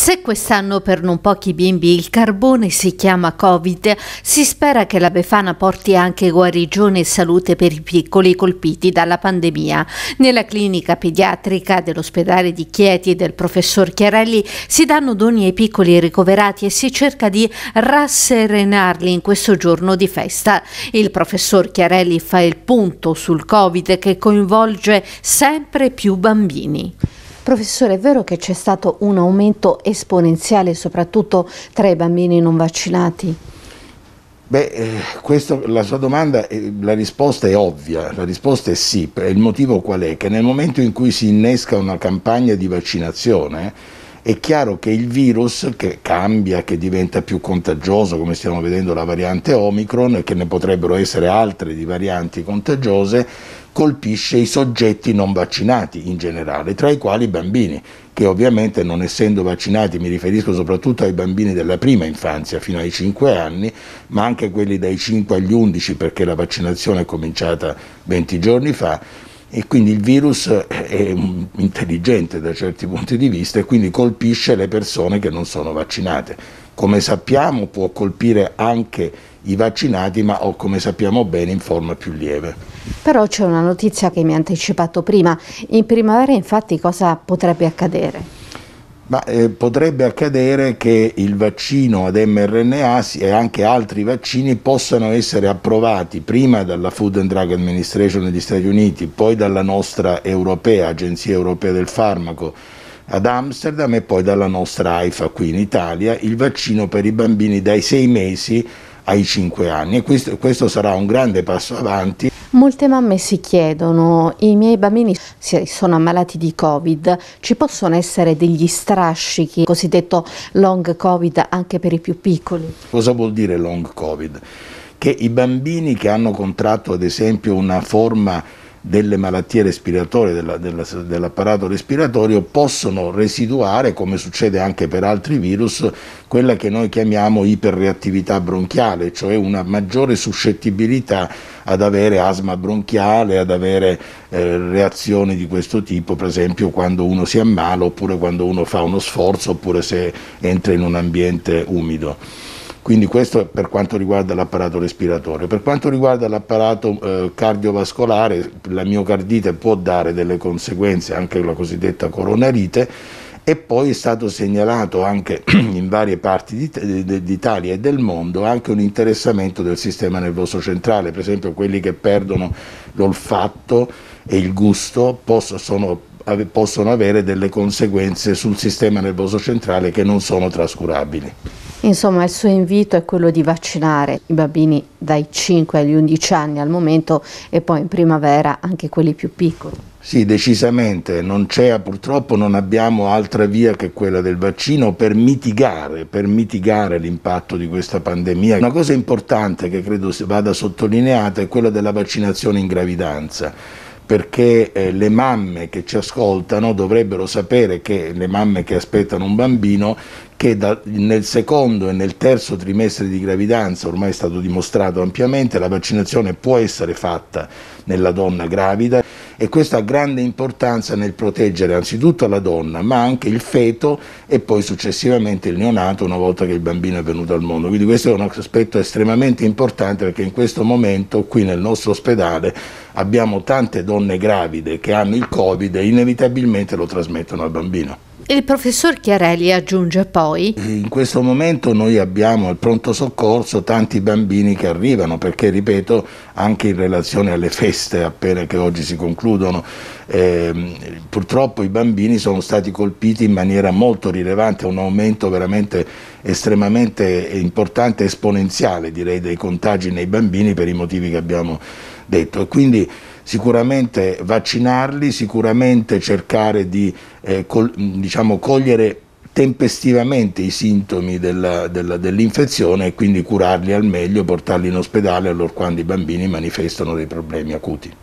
Se quest'anno per non pochi bimbi il carbone si chiama Covid, si spera che la Befana porti anche guarigione e salute per i piccoli colpiti dalla pandemia. Nella clinica pediatrica dell'ospedale di Chieti e del professor Chiarelli si danno doni ai piccoli ricoverati e si cerca di rasserenarli in questo giorno di festa. Il professor Chiarelli fa il punto sul Covid che coinvolge sempre più bambini. Professore, è vero che c'è stato un aumento esponenziale soprattutto tra i bambini non vaccinati? Beh, eh, questo, la sua domanda, eh, la risposta è ovvia, la risposta è sì. Il motivo qual è? Che nel momento in cui si innesca una campagna di vaccinazione, è chiaro che il virus che cambia, che diventa più contagioso, come stiamo vedendo la variante Omicron, e che ne potrebbero essere altre di varianti contagiose, colpisce i soggetti non vaccinati in generale, tra i quali i bambini, che ovviamente non essendo vaccinati, mi riferisco soprattutto ai bambini della prima infanzia fino ai 5 anni, ma anche quelli dai 5 agli 11 perché la vaccinazione è cominciata 20 giorni fa, e quindi il virus eh, è intelligente da certi punti di vista e quindi colpisce le persone che non sono vaccinate. Come sappiamo può colpire anche i vaccinati, ma o, come sappiamo bene in forma più lieve. Però c'è una notizia che mi ha anticipato prima, in primavera infatti cosa potrebbe accadere? Ma, eh, potrebbe accadere che il vaccino ad mRNA e anche altri vaccini possano essere approvati prima dalla Food and Drug Administration degli Stati Uniti, poi dalla nostra europea, Agenzia Europea del Farmaco ad Amsterdam e poi dalla nostra AIFA qui in Italia, il vaccino per i bambini dai 6 mesi ai 5 anni e questo, questo, sarà un grande passo avanti. Molte mamme si chiedono, i miei bambini sono ammalati di Covid, ci possono essere degli strascichi, cosiddetto long Covid anche per i più piccoli? Cosa vuol dire long Covid? Che i bambini che hanno contratto ad esempio una forma delle malattie respiratorie, della, della, dell'apparato respiratorio, possono residuare, come succede anche per altri virus, quella che noi chiamiamo iperreattività bronchiale, cioè una maggiore suscettibilità ad avere asma bronchiale, ad avere eh, reazioni di questo tipo, per esempio quando uno si ammala oppure quando uno fa uno sforzo oppure se entra in un ambiente umido. Quindi questo per quanto riguarda l'apparato respiratorio. Per quanto riguarda l'apparato eh, cardiovascolare, la miocardite può dare delle conseguenze, anche la cosiddetta coronarite, e poi è stato segnalato anche in varie parti d'Italia e del mondo anche un interessamento del sistema nervoso centrale, per esempio quelli che perdono l'olfatto e il gusto possono avere delle conseguenze sul sistema nervoso centrale che non sono trascurabili. Insomma, il suo invito è quello di vaccinare i bambini dai 5 agli 11 anni al momento e poi in primavera anche quelli più piccoli. Sì, decisamente, non c'è purtroppo non abbiamo altra via che quella del vaccino per mitigare, per mitigare l'impatto di questa pandemia. Una cosa importante che credo vada sottolineata è quella della vaccinazione in gravidanza perché eh, le mamme che ci ascoltano dovrebbero sapere che le mamme che aspettano un bambino che da, nel secondo e nel terzo trimestre di gravidanza, ormai è stato dimostrato ampiamente, la vaccinazione può essere fatta nella donna gravida e questo ha grande importanza nel proteggere anzitutto la donna ma anche il feto e poi successivamente il neonato una volta che il bambino è venuto al mondo. Quindi questo è un aspetto estremamente importante perché in questo momento qui nel nostro ospedale abbiamo tante donne gravide che hanno il Covid e inevitabilmente lo trasmettono al bambino. Il professor Chiarelli aggiunge poi In questo momento noi abbiamo al pronto soccorso tanti bambini che arrivano perché, ripeto, anche in relazione alle feste appena che oggi si concludono, eh, purtroppo i bambini sono stati colpiti in maniera molto rilevante, un aumento veramente estremamente importante, esponenziale direi, dei contagi nei bambini per i motivi che abbiamo detto. E quindi sicuramente vaccinarli, sicuramente cercare di eh, col, diciamo, cogliere tempestivamente i sintomi della, della, dell'infezione e quindi curarli al meglio, portarli in ospedale allora quando i bambini manifestano dei problemi acuti.